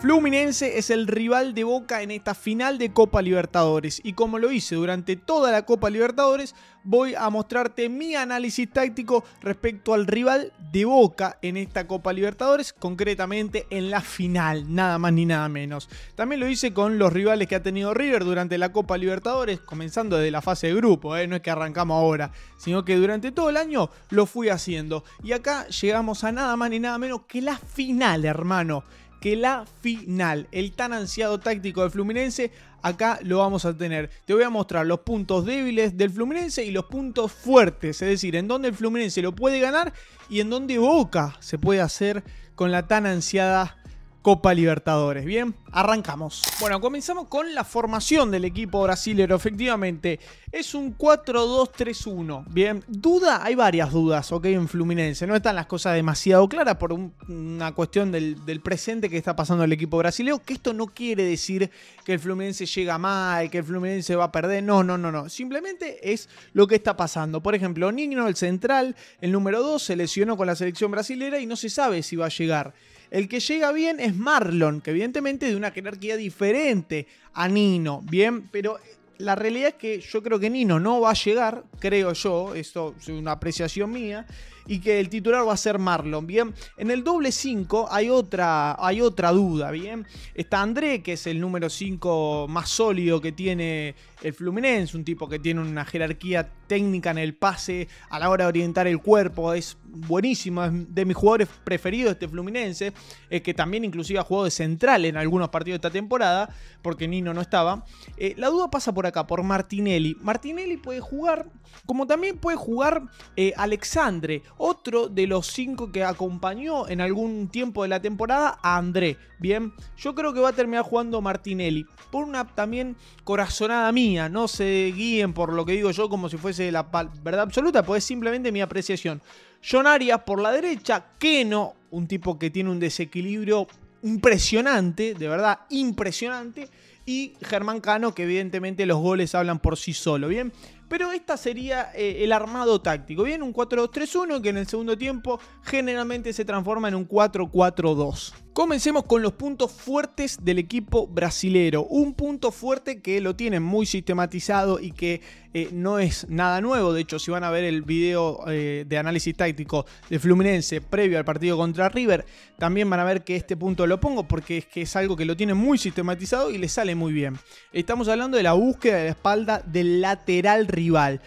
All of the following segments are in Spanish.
Fluminense es el rival de Boca en esta final de Copa Libertadores y como lo hice durante toda la Copa Libertadores, voy a mostrarte mi análisis táctico respecto al rival de Boca en esta Copa Libertadores, concretamente en la final, nada más ni nada menos. También lo hice con los rivales que ha tenido River durante la Copa Libertadores, comenzando desde la fase de grupo, ¿eh? no es que arrancamos ahora, sino que durante todo el año lo fui haciendo. Y acá llegamos a nada más ni nada menos que la final, hermano que la final, el tan ansiado táctico del Fluminense, acá lo vamos a tener. Te voy a mostrar los puntos débiles del Fluminense y los puntos fuertes, es decir, en dónde el Fluminense lo puede ganar y en dónde Boca se puede hacer con la tan ansiada Copa Libertadores. Bien, arrancamos. Bueno, comenzamos con la formación del equipo brasilero. Efectivamente, es un 4-2-3-1. Bien, duda, hay varias dudas, ok, en Fluminense. No están las cosas demasiado claras por una cuestión del, presente que está pasando el equipo brasileño. Que esto no quiere decir que el Fluminense llega mal, que el Fluminense va a perder. No, no, no, no. Simplemente es lo que está pasando. Por ejemplo, Nino, el central, el número 2, se lesionó con la selección brasilera y no se sabe si va a llegar. El que llega bien es Marlon, que evidentemente de una jerarquía diferente a Nino, ¿bien? Pero eh, la realidad es que yo creo que Nino no va a llegar, creo yo, esto es una apreciación mía, y que el titular va a ser Marlon, ¿bien? En el doble 5 hay otra, hay otra duda, ¿bien? Está André, que es el número 5 más sólido que tiene el Fluminense, un tipo que tiene una jerarquía técnica en el pase, a la hora de orientar el cuerpo, es buenísimo, es de mis jugadores preferidos este Fluminense, eh, que también inclusive ha jugado de central en algunos partidos de esta temporada, porque Nino no estaba. Eh, la duda pasa por acá, por Martinelli. Martinelli puede jugar, como también puede jugar eh, Alexandre, otro de los cinco que acompañó en algún tiempo de la temporada a André. Bien, yo creo que va a terminar jugando Martinelli, por una también corazonada mía, no se guíen por lo que digo yo como si fuese la verdad absoluta, pues es simplemente mi apreciación. John Arias por la derecha, Keno, un tipo que tiene un desequilibrio impresionante, de verdad, impresionante. Y Germán Cano, que evidentemente los goles hablan por sí solo, ¿bien? Pero esta sería eh, el armado táctico, ¿bien? Un 4-2-3-1 que en el segundo tiempo generalmente se transforma en un 4-4-2. Comencemos con los puntos fuertes del equipo brasilero. Un punto fuerte que lo tienen muy sistematizado y que eh, no es nada nuevo. De hecho, si van a ver el video eh, de análisis táctico de Fluminense previo al partido contra River, también van a ver que este punto lo pongo porque es que es algo que lo tienen muy sistematizado y le sale muy bien. Estamos hablando de la búsqueda de la espalda del lateral rival.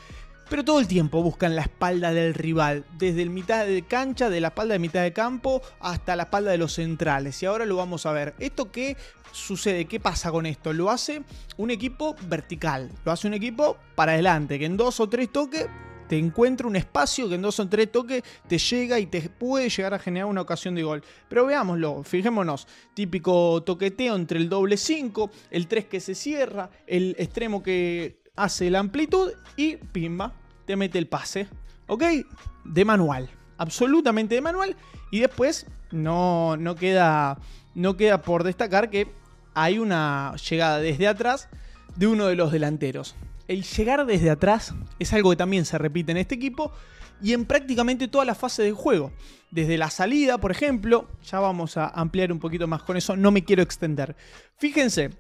Pero todo el tiempo buscan la espalda del rival, desde el mitad de cancha, de la espalda de mitad de campo hasta la espalda de los centrales. Y ahora lo vamos a ver. ¿Esto qué sucede? ¿Qué pasa con esto? Lo hace un equipo vertical, lo hace un equipo para adelante, que en dos o tres toques te encuentra un espacio que en dos o tres toques te llega y te puede llegar a generar una ocasión de gol. Pero veámoslo, fijémonos, típico toqueteo entre el doble 5, el 3 que se cierra, el extremo que, hace la amplitud y pimba, te mete el pase. ¿Ok? De manual. Absolutamente de manual. Y después no, no, queda, no queda por destacar que hay una llegada desde atrás de uno de los delanteros. El llegar desde atrás es algo que también se repite en este equipo y en prácticamente toda la fase del juego. Desde la salida, por ejemplo, ya vamos a ampliar un poquito más con eso, no me quiero extender. Fíjense,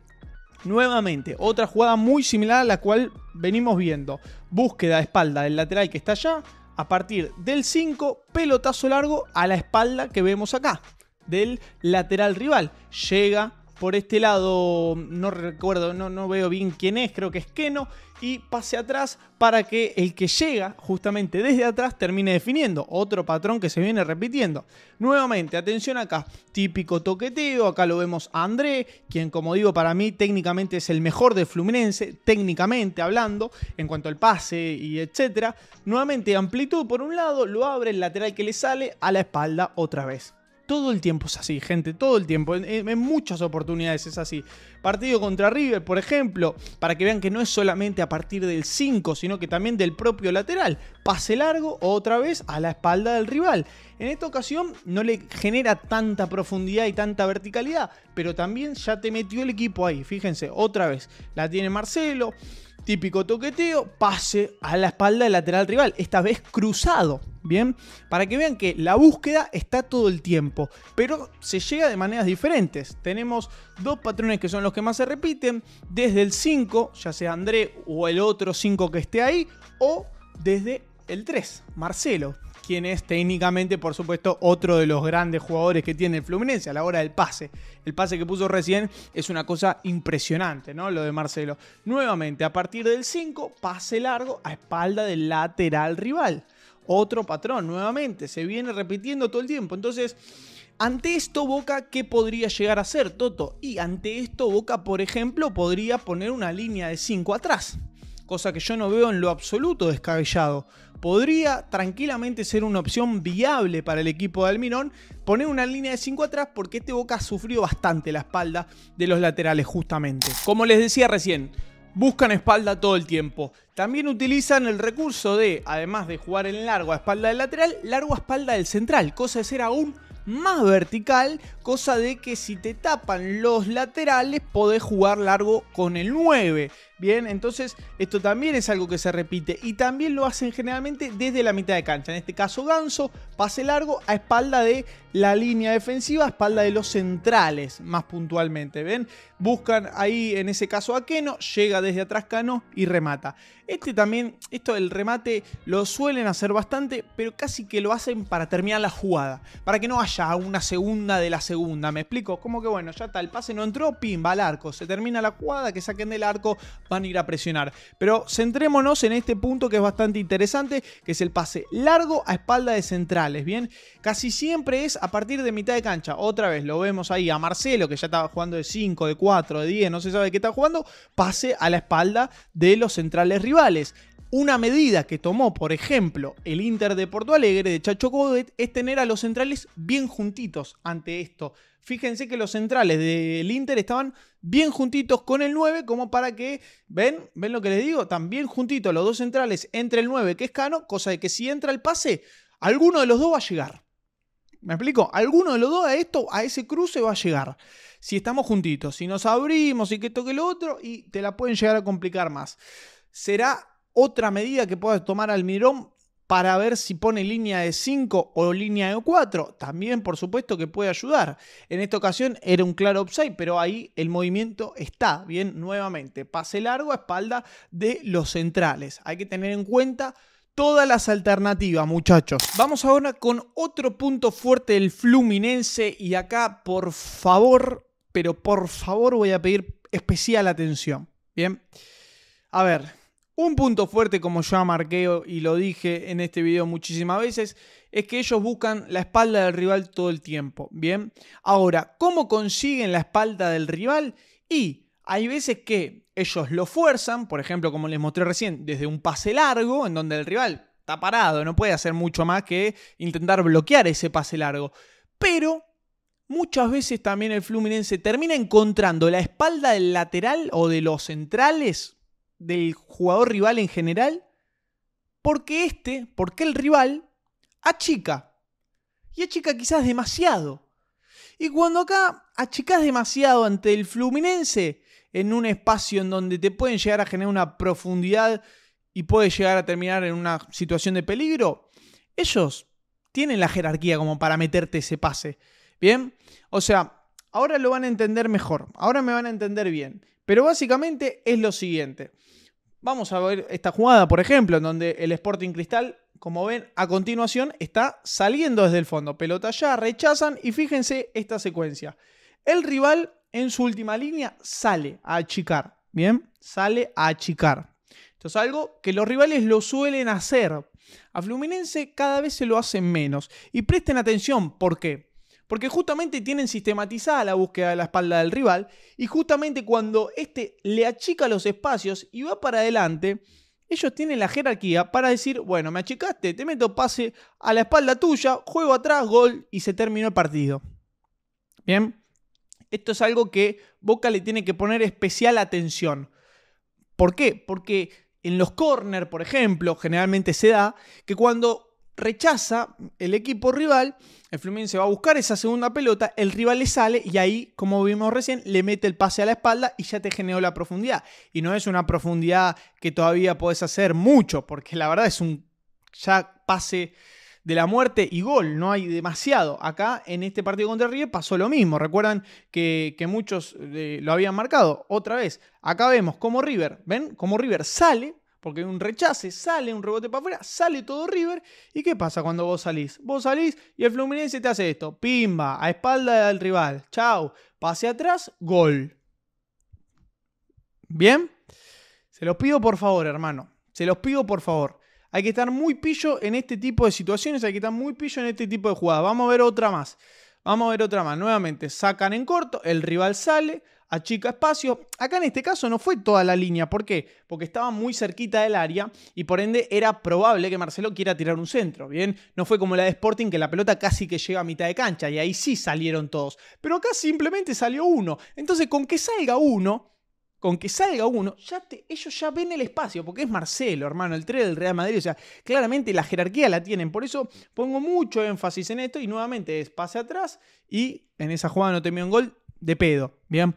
Nuevamente, otra jugada muy similar a la cual venimos viendo. Búsqueda de espalda del lateral que está allá. A partir del 5, pelotazo largo a la espalda que vemos acá. Del lateral rival. Llega por este lado, no recuerdo, no, no veo bien quién es, creo que es Keno y pase atrás para que el que llega justamente desde atrás termine definiendo. Otro patrón que se viene repitiendo. Nuevamente, atención acá, típico toqueteo, acá lo vemos a André, quien como digo para mí técnicamente es el mejor de Fluminense, técnicamente hablando, en cuanto al pase y etcétera. Nuevamente amplitud por un lado, lo abre el lateral que le sale a la espalda otra vez. Todo el tiempo es así, gente, todo el tiempo. En, muchas oportunidades es así. Partido contra River, por ejemplo, para que vean que no es solamente a partir del 5, sino que también del propio lateral. Pase largo otra vez a la espalda del rival. En esta ocasión no le genera tanta profundidad y tanta verticalidad, pero también ya te metió el equipo ahí. Fíjense, otra vez la tiene Marcelo típico toqueteo, pase a la espalda del lateral rival, esta vez cruzado, ¿bien? Para que vean que la búsqueda está todo el tiempo, pero se llega de maneras diferentes. Tenemos dos patrones que son los que más se repiten, desde el 5, ya sea André o el otro 5 que esté ahí, o desde el 3, Marcelo, quien es técnicamente, por supuesto, otro de los grandes jugadores que tiene el Fluminense a la hora del pase. El pase que puso recién es una cosa impresionante, ¿no? Lo de Marcelo. Nuevamente, a partir del 5, pase largo a espalda del lateral rival. Otro patrón, nuevamente, se viene repitiendo todo el tiempo. Entonces, ante esto, Boca, ¿qué podría llegar a hacer, Toto? Y ante esto, Boca, por ejemplo, podría poner una línea de 5 atrás cosa que yo no veo en lo absoluto descabellado, podría tranquilamente ser una opción viable para el equipo de Almirón poner una línea de 5 atrás porque este Boca ha sufrido bastante la espalda de los laterales justamente. Como les decía recién, buscan espalda todo el tiempo. También utilizan el recurso de, además de jugar en largo a espalda del lateral, largo a espalda del central, cosa de ser aún más vertical, cosa de que si te tapan los laterales podés jugar largo con el 9. Bien, entonces esto también es algo que se repite y también lo hacen generalmente desde la mitad de cancha. En este caso Ganso, pase largo a espalda de la línea defensiva, a espalda de los centrales más puntualmente. ¿Ven? Buscan ahí en ese caso a Keno, llega desde atrás Cano y remata. Este también, esto el remate lo suelen hacer bastante, pero casi que lo hacen para terminar la jugada, para que no a una segunda de la segunda. ¿Me explico? Como que bueno, ya está, el pase no entró, pimba va al arco. Se termina la jugada, que saquen del arco, van a ir a presionar. Pero centrémonos en este punto que es bastante interesante, que es el pase largo a espalda de centrales, ¿bien? Casi siempre es a partir de mitad de cancha. Otra vez lo vemos ahí a Marcelo, que ya estaba jugando de 5, de 4, de 10, no se sabe qué está jugando, pase a la espalda de los centrales rivales. Una medida que tomó, por ejemplo, el Inter de Porto Alegre de Chacho Godet es tener a los centrales bien juntitos ante esto. Fíjense que los centrales del Inter estaban bien juntitos con el 9, como para que, ¿ven? ¿Ven lo que les digo? También juntitos los dos centrales entre el 9, que es Cano, cosa de que si entra el pase, alguno de los dos va a llegar. ¿Me explico? Alguno de los dos a esto, a ese cruce va a llegar. Si estamos juntitos, si nos abrimos y que toque el otro, y te la pueden llegar a complicar más. Será otra medida que pueda tomar Almirón para ver si pone línea de 5 o línea de 4. También, por supuesto, que puede ayudar. En esta ocasión era un claro upside, pero ahí el movimiento está bien nuevamente. Pase largo a espalda de los centrales. Hay que tener en cuenta todas las alternativas, muchachos. Vamos ahora con otro punto fuerte del Fluminense y acá, por favor, pero por favor voy a pedir especial atención. Bien. A ver, un punto fuerte, como ya marqueo y lo dije en este video muchísimas veces, es que ellos buscan la espalda del rival todo el tiempo. Bien, ahora, ¿cómo consiguen la espalda del rival? Y hay veces que ellos lo fuerzan, por ejemplo, como les mostré recién, desde un pase largo, en donde el rival está parado, no puede hacer mucho más que intentar bloquear ese pase largo. Pero muchas veces también el Fluminense termina encontrando la espalda del lateral o de los centrales del jugador rival en general, porque este, porque el rival, achica. Y achica quizás demasiado. Y cuando acá achicas demasiado ante el Fluminense, en un espacio en donde te pueden llegar a generar una profundidad y puedes llegar a terminar en una situación de peligro, ellos tienen la jerarquía como para meterte ese pase. Bien, o sea, ahora lo van a entender mejor, ahora me van a entender bien. Pero básicamente es lo siguiente. Vamos a ver esta jugada, por ejemplo, en donde el Sporting Cristal, como ven, a continuación está saliendo desde el fondo. Pelota ya, rechazan y fíjense esta secuencia. El rival en su última línea sale a achicar, ¿bien? Sale a achicar. Esto es algo que los rivales lo suelen hacer. A Fluminense cada vez se lo hacen menos. Y presten atención, ¿por qué? Porque justamente tienen sistematizada la búsqueda de la espalda del rival y justamente cuando este le achica los espacios y va para adelante, ellos tienen la jerarquía para decir, bueno, me achicaste, te meto pase a la espalda tuya, juego atrás, gol y se terminó el partido. Bien, esto es algo que Boca le tiene que poner especial atención. ¿Por qué? Porque en los corners por ejemplo, generalmente se da que cuando rechaza el equipo rival, el Fluminense va a buscar esa segunda pelota, el rival le sale y ahí, como vimos recién, le mete el pase a la espalda y ya te generó la profundidad. Y no es una profundidad que todavía puedes hacer mucho, porque la verdad es un ya pase de la muerte y gol, no hay demasiado. Acá en este partido contra River, pasó lo mismo, recuerdan que, muchos eh, lo habían marcado. Otra vez, acá vemos como River, ¿ven? Como River sale porque un rechace, sale un rebote para afuera, sale todo River. ¿Y qué pasa cuando vos salís? Vos salís y el Fluminense te hace esto: pimba, a espalda del rival, chao, pase atrás, gol. ¿Bien? Se los pido por favor, hermano. Se los pido por favor. Hay que estar muy pillo en este tipo de situaciones, hay que estar muy pillo en este tipo de jugadas. Vamos a ver otra más. Vamos a ver otra más. Nuevamente, sacan en corto, el rival sale, achica espacio. Acá en este caso no fue toda la línea. ¿Por qué? Porque estaba muy cerquita del área y por ende era probable que Marcelo quiera tirar un centro. Bien, no fue como la de Sporting que la pelota casi que llega a mitad de cancha y ahí sí salieron todos. Pero acá simplemente salió uno. Entonces, con que salga uno, con que salga uno, ya te, ellos ya ven el espacio, porque es Marcelo, hermano, el 3 del Real Madrid. O sea, claramente la jerarquía la tienen. Por eso pongo mucho énfasis en esto y nuevamente es pase atrás y en esa jugada no temió un gol de pedo. Bien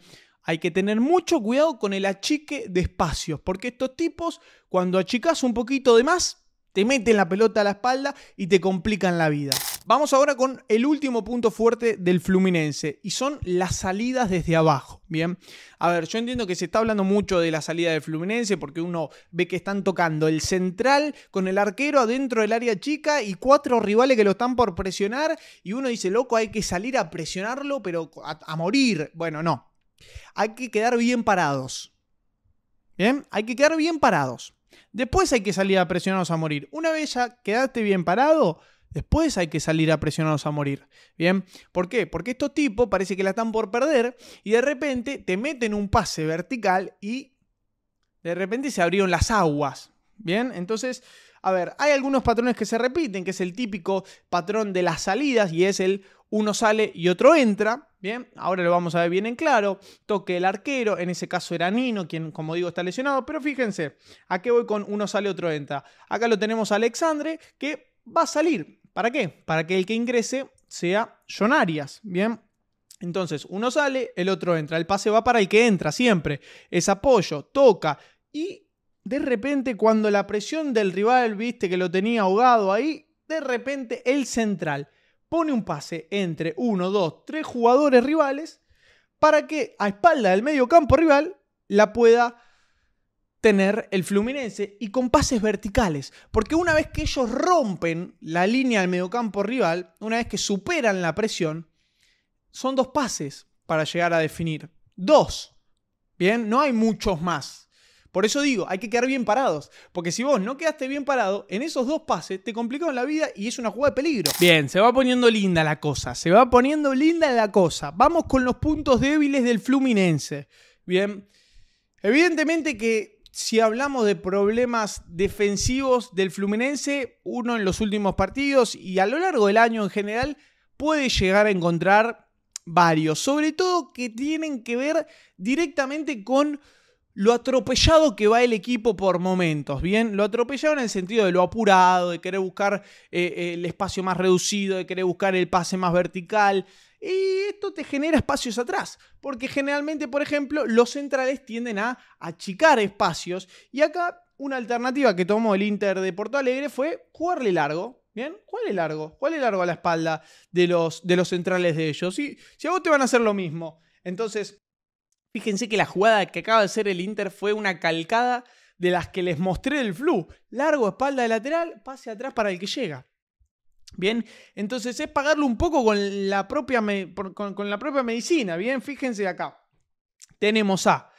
hay que tener mucho cuidado con el achique de espacios, porque estos tipos, cuando achicas un poquito de más, te meten la pelota a la espalda y te complican la vida. Vamos ahora con el último punto fuerte del Fluminense y son las salidas desde abajo. Bien, a ver, yo entiendo que se está hablando mucho de la salida del Fluminense porque uno ve que están tocando el central con el arquero adentro del área chica y cuatro rivales que lo están por presionar y uno dice, loco, hay que salir a presionarlo, pero a morir. Bueno, no, hay que quedar bien parados. ¿Bien? Hay que quedar bien parados. Después hay que salir a a morir. Una vez ya quedaste bien parado, después hay que salir a a morir. ¿Bien? ¿Por qué? Porque estos tipos parece que la están por perder y de repente te meten un pase vertical y de repente se abrieron las aguas. ¿Bien? Entonces a ver, hay algunos patrones que se repiten, que es el típico patrón de las salidas y es el uno sale y otro entra. Bien, ahora lo vamos a ver bien en claro. Toque el arquero, en ese caso era Nino, quien como digo está lesionado, pero fíjense, ¿a qué voy con uno sale, otro entra? Acá lo tenemos a Alexandre, que va a salir. ¿Para qué? Para que el que ingrese sea Arias. Bien, entonces uno sale, el otro entra, el pase va para el que entra siempre, es apoyo, toca y de repente cuando la presión del rival, viste que lo tenía ahogado ahí, de repente el central pone un pase entre uno, dos, tres jugadores rivales para que a espalda del medio campo rival la pueda tener el Fluminense y con pases verticales. Porque una vez que ellos rompen la línea del campo rival, una vez que superan la presión, son dos pases para llegar a definir. Dos. Bien, no hay muchos más. Por eso digo, hay que quedar bien parados. Porque si vos no quedaste bien parado, en esos dos pases te complicaron la vida y es una jugada de peligro. Bien, se va poniendo linda la cosa. Se va poniendo linda la cosa. Vamos con los puntos débiles del Fluminense. Bien. Evidentemente que si hablamos de problemas defensivos del Fluminense, uno en los últimos partidos y a lo largo del año en general puede llegar a encontrar varios, sobre todo que tienen que ver directamente con lo atropellado que va el equipo por momentos, ¿bien? Lo atropellado en el sentido de lo apurado, de querer buscar eh, eh, el espacio más reducido, de querer buscar el pase más vertical. Y esto te genera espacios atrás, porque generalmente, por ejemplo, los centrales tienden a achicar espacios. Y acá una alternativa que tomó el Inter de Porto Alegre fue jugarle largo, ¿Bien? ¿Cuál es largo? ¿Cuál es largo a la espalda de los, de los centrales de ellos? Y si a vos te van a hacer lo mismo. Entonces, Fíjense que la jugada que acaba de hacer el Inter fue una calcada de las que les mostré del flu. Largo, espalda de lateral, pase atrás para el que llega. Bien, entonces es pagarlo un poco con la propia, con, con la propia medicina. Bien, fíjense acá. Tenemos a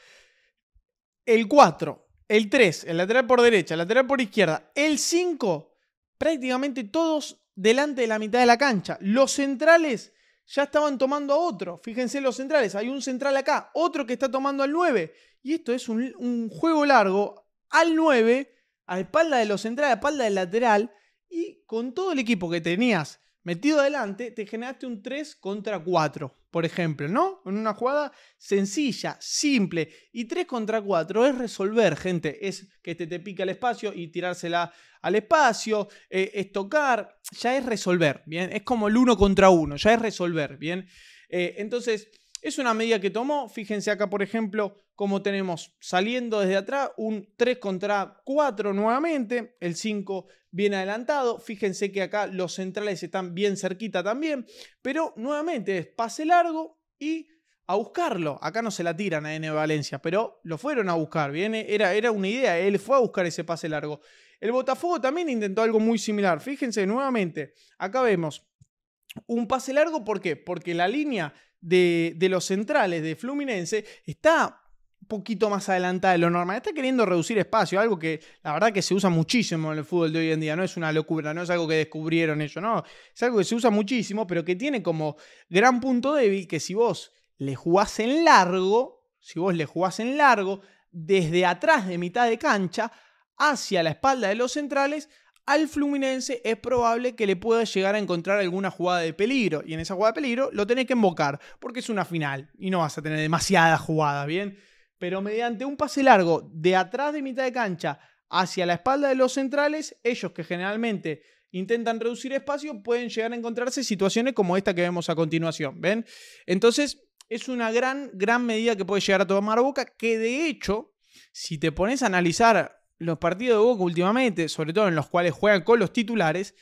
el 4, el 3, el lateral por derecha, el lateral por izquierda, el 5, prácticamente todos delante de la mitad de la cancha. Los centrales ya estaban tomando a otro. Fíjense los centrales, hay un central acá, otro que está tomando al 9. Y esto es un, un juego largo al 9, a espalda de los centrales, a espalda del lateral. Y con todo el equipo que tenías metido adelante, te generaste un 3 contra 4 por ejemplo, ¿no? En una jugada sencilla, simple. Y 3 contra 4 es resolver, gente. Es que te, te pica el espacio y tirársela al espacio, eh, es tocar, ya es resolver, ¿bien? Es como el 1 contra 1, ya es resolver, ¿bien? Eh, entonces, es una medida que tomó, fíjense acá por ejemplo como tenemos saliendo desde atrás un 3 contra 4 nuevamente, el 5 bien adelantado, fíjense que acá los centrales están bien cerquita también, pero nuevamente es pase largo y a buscarlo. Acá no se la tiran a N Valencia, pero lo fueron a buscar. viene era, era una idea, él fue a buscar ese pase largo. El Botafogo también intentó algo muy similar. Fíjense nuevamente, acá vemos un pase largo, ¿por qué? Porque la línea de, los centrales de Fluminense está poquito más adelantada de lo normal. Está queriendo reducir espacio, algo que la verdad que se usa muchísimo en el fútbol de hoy en día. No es una locura, no es algo que descubrieron ellos, no. Es algo que se usa muchísimo, pero que tiene como gran punto débil que si vos le jugás en largo, si vos le jugás en largo, desde atrás de mitad de cancha hacia la espalda de los centrales, al Fluminense es probable que le pueda llegar a encontrar alguna jugada de peligro. Y en esa jugada de peligro lo tenés que embocar, porque es una final y no vas a tener demasiadas jugadas, ¿bien? Pero mediante un pase largo de atrás de mitad de cancha hacia la espalda de los centrales, ellos que generalmente intentan reducir espacio pueden llegar a encontrarse situaciones como esta que vemos a continuación, ¿ven? Entonces es una gran, gran medida que puede llegar a tomar Boca, que de hecho, si te pones a analizar los partidos de Boca últimamente, sobre todo en los cuales juegan con los titulares,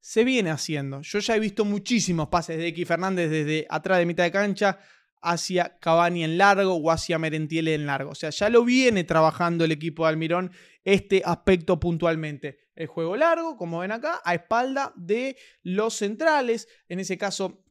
se viene haciendo. Yo ya he visto muchísimos pases de X Fernández desde atrás de mitad de cancha hacia Cavani en largo o hacia Merentiel en largo. O sea, ya lo viene trabajando el equipo de Almirón este aspecto puntualmente. El juego largo, como ven acá, a espalda de los centrales. En ese caso,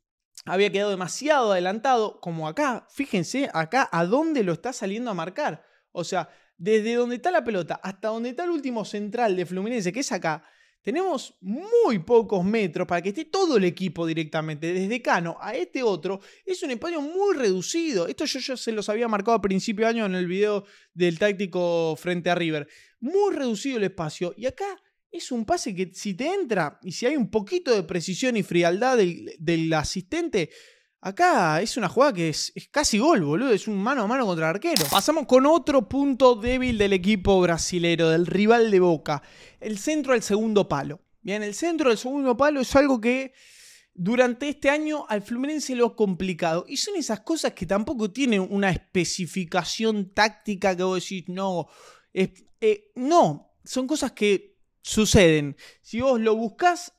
había quedado demasiado adelantado, como acá. Fíjense acá a dónde lo está saliendo a marcar. O sea, desde donde está la pelota hasta donde está el último central de Fluminense, que es acá, tenemos muy pocos metros para que esté todo el equipo directamente, desde Cano a este otro, es un espacio muy reducido. Esto yo ya se los había marcado a principio de año en el video del táctico frente a River. Muy reducido el espacio. Y acá es un pase que si te entra y si hay un poquito de precisión y frialdad del asistente, Acá es una jugada que es, casi gol, boludo. Es un mano a mano contra el arquero. Pasamos con otro punto débil del equipo brasilero, del rival de Boca. El centro del segundo palo. Bien, el centro del segundo palo es algo que durante este año al Fluminense lo ha complicado. Y son esas cosas que tampoco tienen una especificación táctica que vos decís, no. Eh, no, son cosas que suceden. Si vos lo buscás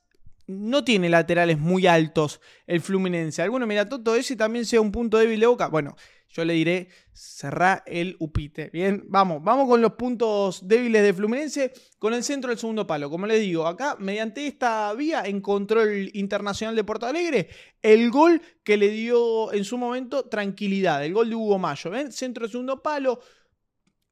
no tiene laterales muy altos el Fluminense. Alguno mira, Toto, ese también sea un punto débil de Boca. Bueno, yo le diré, cerrá el upite. Bien, vamos, vamos con los puntos débiles de Fluminense, con el centro del segundo palo. Como les digo, acá, mediante esta vía, encontró el Internacional de Porto Alegre el gol que le dio en su momento tranquilidad, el gol de Hugo Mayo. ¿Ven? ¿eh? Centro del segundo palo,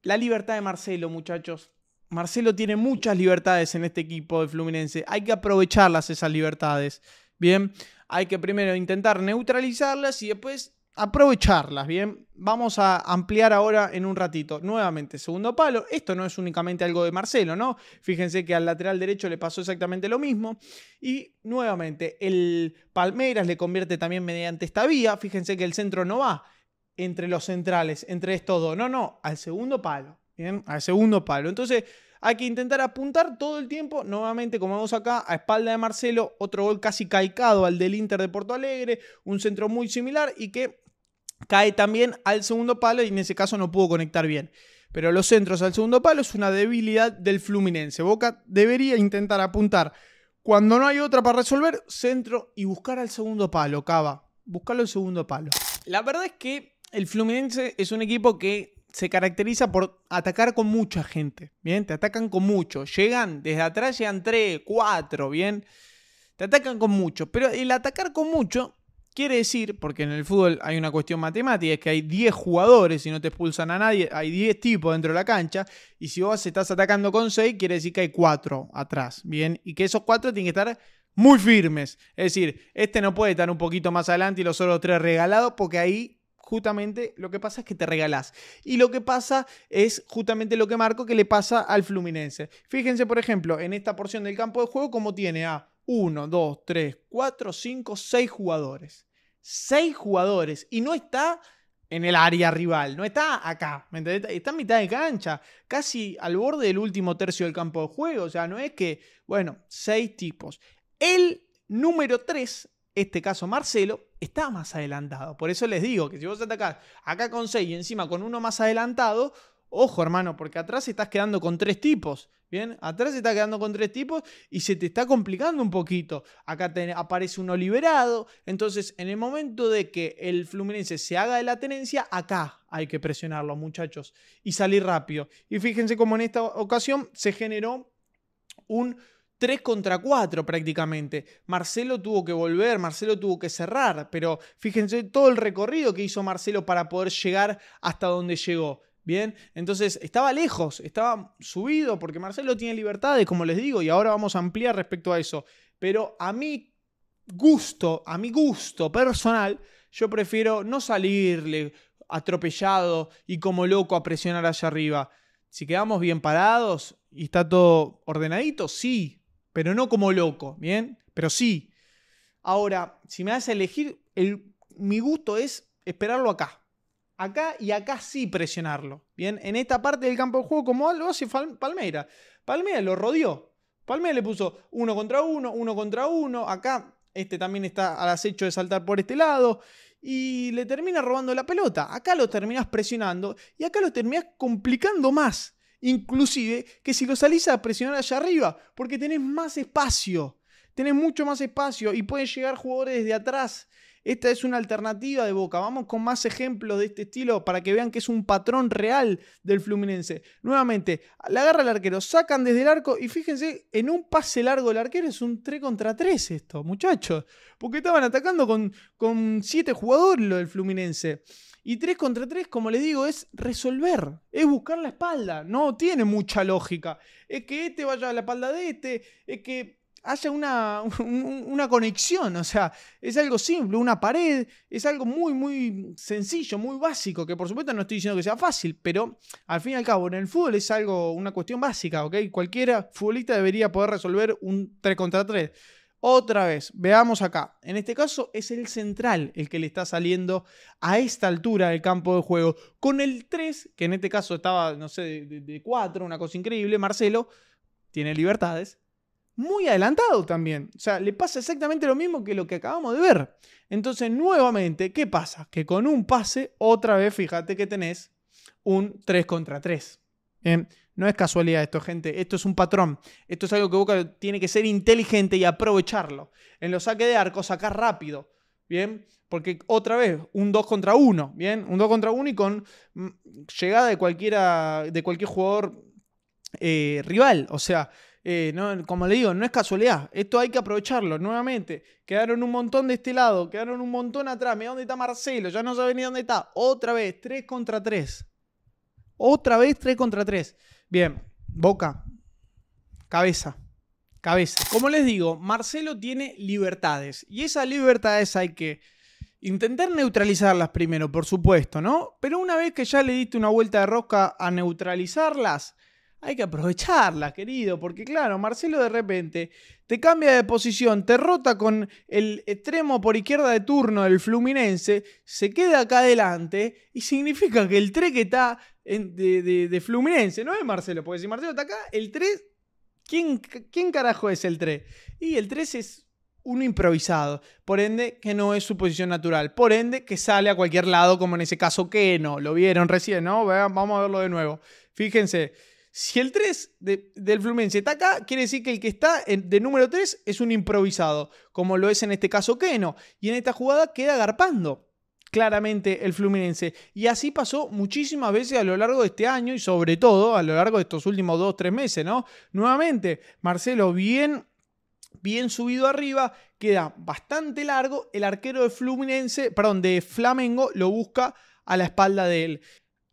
la libertad de Marcelo, muchachos. Marcelo tiene muchas libertades en este equipo de Fluminense. Hay que aprovecharlas esas libertades. Bien, hay que primero intentar neutralizarlas y después aprovecharlas. Bien, vamos a ampliar ahora en un ratito. Nuevamente, segundo palo. Esto no es únicamente algo de Marcelo, ¿no? Fíjense que al lateral derecho le pasó exactamente lo mismo. Y nuevamente, el Palmeiras le convierte también mediante esta vía. Fíjense que el centro no va entre los centrales, entre estos dos. No, no, al segundo palo ¿bien? Al segundo palo. Entonces hay que intentar apuntar todo el tiempo, nuevamente como vemos acá, a espalda de Marcelo, otro gol casi calcado al del Inter de Porto Alegre, un centro muy similar y que cae también al segundo palo y en ese caso no pudo conectar bien. Pero los centros al segundo palo es una debilidad del Fluminense. Boca debería intentar apuntar cuando no hay otra para resolver, centro y buscar al segundo palo, Cava. Buscarlo al segundo palo. La verdad es que el Fluminense es un equipo que se caracteriza por atacar con mucha gente, ¿bien? Te atacan con mucho. Llegan, desde atrás llegan tres, cuatro, ¿bien? Te atacan con mucho. Pero el atacar con mucho quiere decir, porque en el fútbol hay una cuestión matemática, es que hay 10 jugadores y no te expulsan a nadie, hay 10 tipos dentro de la cancha, y si vos estás atacando con 6, quiere decir que hay 4 atrás, ¿bien? Y que esos 4 tienen que estar muy firmes. Es decir, este no puede estar un poquito más adelante y los otros tres regalados porque ahí justamente lo que pasa es que te regalás. Y lo que pasa es justamente lo que marco que le pasa al Fluminense. Fíjense, por ejemplo, en esta porción del campo de juego, como tiene a 1, 2, 3, 4, 5, 6 jugadores. 6 jugadores. Y no está en el área rival, no está acá, ¿me entendés? Está en mitad de cancha, casi al borde del último tercio del campo de juego. O sea, no es que, bueno, seis tipos. El número 3, este caso Marcelo, está más adelantado. Por eso les digo que si vos atacás acá con 6 y encima con uno más adelantado, ojo hermano, porque atrás estás quedando con tres tipos. Bien, atrás se está quedando con tres tipos y se te está complicando un poquito. Acá aparece uno liberado. Entonces, en el momento de que el Fluminense se haga de la tenencia, acá hay que presionarlo, muchachos, y salir rápido. Y fíjense cómo en esta ocasión se generó un 3 contra 4 prácticamente. Marcelo tuvo que volver, Marcelo tuvo que cerrar, pero fíjense todo el recorrido que hizo Marcelo para poder llegar hasta donde llegó. Bien, entonces estaba lejos, estaba subido porque Marcelo tiene libertades, como les digo, y ahora vamos a ampliar respecto a eso. Pero a mi gusto, a mi gusto personal, yo prefiero no salirle atropellado y como loco a presionar allá arriba. Si quedamos bien parados y está todo ordenadito, sí, pero no como loco, ¿bien? Pero sí. Ahora, si me das a elegir, el, mi gusto es esperarlo acá. Acá y acá sí presionarlo. Bien, en esta parte del campo de juego, como lo hace Palmeira. Palmeira lo rodeó. Palmeira le puso uno contra uno, uno contra uno. Acá este también está al acecho de saltar por este lado. Y le termina robando la pelota. Acá lo terminas presionando y acá lo terminas complicando más. Inclusive que si lo salís a presionar allá arriba, porque tenés más espacio, tenés mucho más espacio y pueden llegar jugadores desde atrás. Esta es una alternativa de Boca. Vamos con más ejemplos de este estilo para que vean que es un patrón real del Fluminense. Nuevamente, la agarra el arquero, sacan desde el arco y fíjense, en un pase largo del arquero es un 3 contra 3 esto, muchachos. Porque estaban atacando con, con 7 jugadores lo del Fluminense. Y 3 contra 3, como le digo, es resolver, es buscar la espalda, no tiene mucha lógica. Es que este vaya a la espalda de este, es que haya una, una conexión, o sea, es algo simple, una pared, es algo muy, muy sencillo, muy básico, que por supuesto no estoy diciendo que sea fácil, pero al fin y al cabo en el fútbol es algo, una cuestión básica, ¿ok? Cualquiera futbolista debería poder resolver un 3 contra 3. Otra vez, veamos acá. En este caso es el central el que le está saliendo a esta altura del campo de juego. Con el 3, que en este caso estaba, no sé, de, 4, una cosa increíble, Marcelo tiene libertades. Muy adelantado también. O sea, le pasa exactamente lo mismo que lo que acabamos de ver. Entonces, nuevamente, ¿qué pasa? Que con un pase, otra vez, fíjate que tenés un 3 contra 3. ¿eh? no es casualidad esto, gente. Esto es un patrón. Esto es algo que tiene que ser inteligente y aprovecharlo. En los saques de arco, sacar rápido. ¿Bien? Porque otra vez, un 2 contra 1. ¿Bien? Un 2 contra 1 y con mm, llegada de, cualquiera, de cualquier jugador eh, rival. O sea, eh, como le digo, no es casualidad. Esto hay que aprovecharlo nuevamente. Quedaron un montón de este lado, quedaron un montón atrás. Mira dónde está Marcelo, ya no sabe ni dónde está. Otra vez, 3 contra 3. Otra vez 3 contra 3. Bien, Boca. Cabeza. Cabeza. Como les digo, Marcelo tiene libertades. Y esas libertades hay que intentar neutralizarlas primero, por supuesto, ¿no? Pero una vez que ya le diste una vuelta de rosca a neutralizarlas, hay que aprovecharlas, querido, porque claro, Marcelo de repente te cambia de posición, te rota con el extremo por izquierda de turno del Fluminense, se queda acá adelante y significa que el 3 que está de, Fluminense, no es Marcelo, porque si Marcelo está acá, el 3, ¿quién, ¿quién carajo es el 3? Y el 3 es un improvisado, por ende que no es su posición natural, por ende que sale a cualquier lado, como en ese caso que no, lo vieron recién, ¿no? Vamos a verlo de nuevo. Fíjense, si el 3 del Fluminense está acá, quiere decir que el que está de número 3 es un improvisado, como lo es en este caso que no, y en esta jugada queda agarpando claramente el Fluminense. Y así pasó muchísimas veces a lo largo de este año y sobre todo a lo largo de estos últimos dos, tres meses, ¿no? Nuevamente, Marcelo bien, bien subido arriba, queda bastante largo, el arquero de Fluminense, perdón, de Flamengo lo busca a la espalda de él.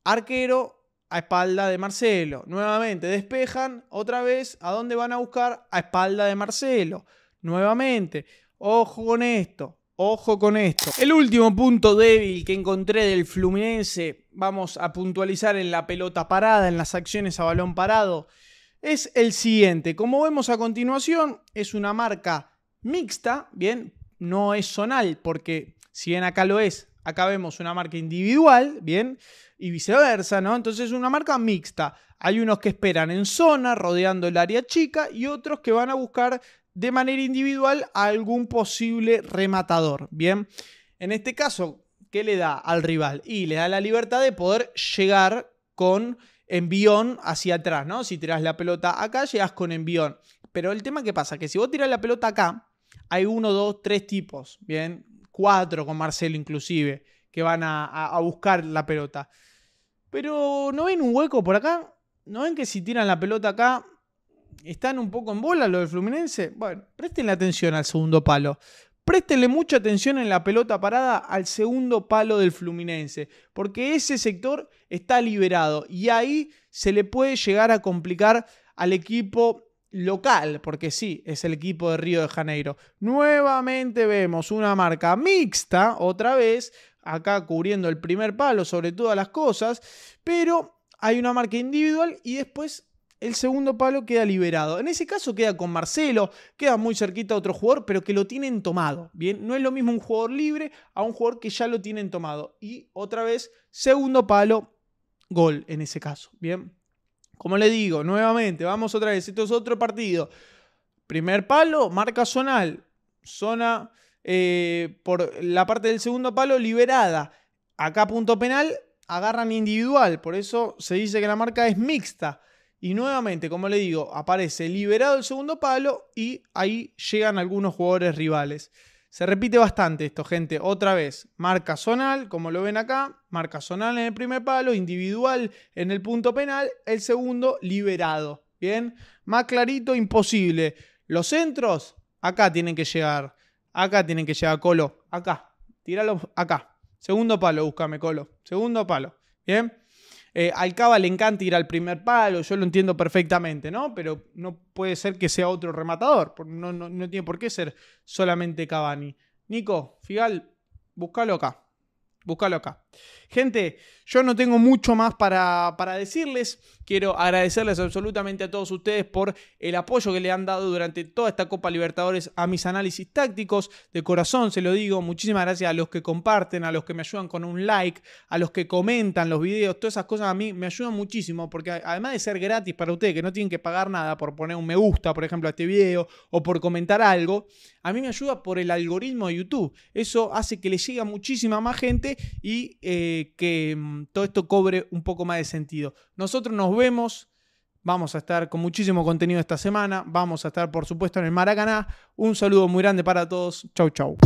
Arquero a espalda de Marcelo. Nuevamente despejan, otra vez, ¿a dónde van a buscar? A espalda de Marcelo. Nuevamente, ojo con esto. Ojo con esto. El último punto débil que encontré del Fluminense, vamos a puntualizar en la pelota parada, en las acciones a balón parado, es el siguiente. Como vemos a continuación, es una marca mixta, bien, no es zonal, porque si bien acá lo es, acá vemos una marca individual, bien, y viceversa, ¿no? Entonces es una marca mixta. Hay unos que esperan en zona, rodeando el área chica, y otros que van a buscar de manera individual a algún posible rematador. Bien, en este caso, ¿qué le da al rival? Y le da la libertad de poder llegar con envión hacia atrás, ¿no? Si tiras la pelota acá, llegas con envión. Pero el tema que pasa, que si vos tiras la pelota acá, hay uno, dos, tres tipos, ¿bien? Cuatro con Marcelo inclusive, que van a, a buscar la pelota. Pero ¿no ven un hueco por acá? ¿No ven que si tiran la pelota acá están un poco en bola lo del Fluminense. Bueno, prestenle atención al segundo palo. Préstenle mucha atención en la pelota parada al segundo palo del Fluminense, porque ese sector está liberado y ahí se le puede llegar a complicar al equipo local, porque sí, es el equipo de Río de Janeiro. Nuevamente vemos una marca mixta, otra vez, acá cubriendo el primer palo sobre todas las cosas, pero hay una marca individual y después el segundo palo queda liberado. En ese caso queda con Marcelo, queda muy cerquita a otro jugador, pero que lo tienen tomado. Bien, no es lo mismo un jugador libre a un jugador que ya lo tienen tomado. Y otra vez, segundo palo, gol en ese caso. Bien, como le digo, nuevamente, vamos otra vez. Esto es otro partido. Primer palo, marca zonal. Zona eh, por la parte del segundo palo liberada. Acá punto penal, agarran individual. Por eso se dice que la marca es mixta. Y nuevamente, como le digo, aparece liberado el segundo palo y ahí llegan algunos jugadores rivales. Se repite bastante esto, gente. Otra vez, marca zonal, como lo ven acá, marca zonal en el primer palo, individual en el punto penal, el segundo liberado. Bien, más clarito, imposible. Los centros, acá tienen que llegar. Acá tienen que llegar, Colo. Acá, tíralo acá. Segundo palo, búscame, Colo. Segundo palo. Bien, eh, al Cava le encanta ir al primer palo, yo lo entiendo perfectamente, ¿no? Pero no puede ser que sea otro rematador, no, no, no tiene por qué ser solamente Cabani. Nico, Figal, búscalo acá, búscalo acá. Gente, yo no tengo mucho más para, para, decirles. Quiero agradecerles absolutamente a todos ustedes por el apoyo que le han dado durante toda esta Copa Libertadores a mis análisis tácticos. De corazón se lo digo. Muchísimas gracias a los que comparten, a los que me ayudan con un like, a los que comentan los videos. Todas esas cosas a mí me ayudan muchísimo porque además de ser gratis para ustedes, que no tienen que pagar nada por poner un me gusta, por ejemplo, a este video o por comentar algo, a mí me ayuda por el algoritmo de YouTube. Eso hace que le llegue muchísima más gente y eh, que mm, todo esto cobre un poco más de sentido. Nosotros nos vemos. Vamos a estar con muchísimo contenido esta semana. Vamos a estar, por supuesto, en el Maracaná. Un saludo muy grande para todos. Chau, chau.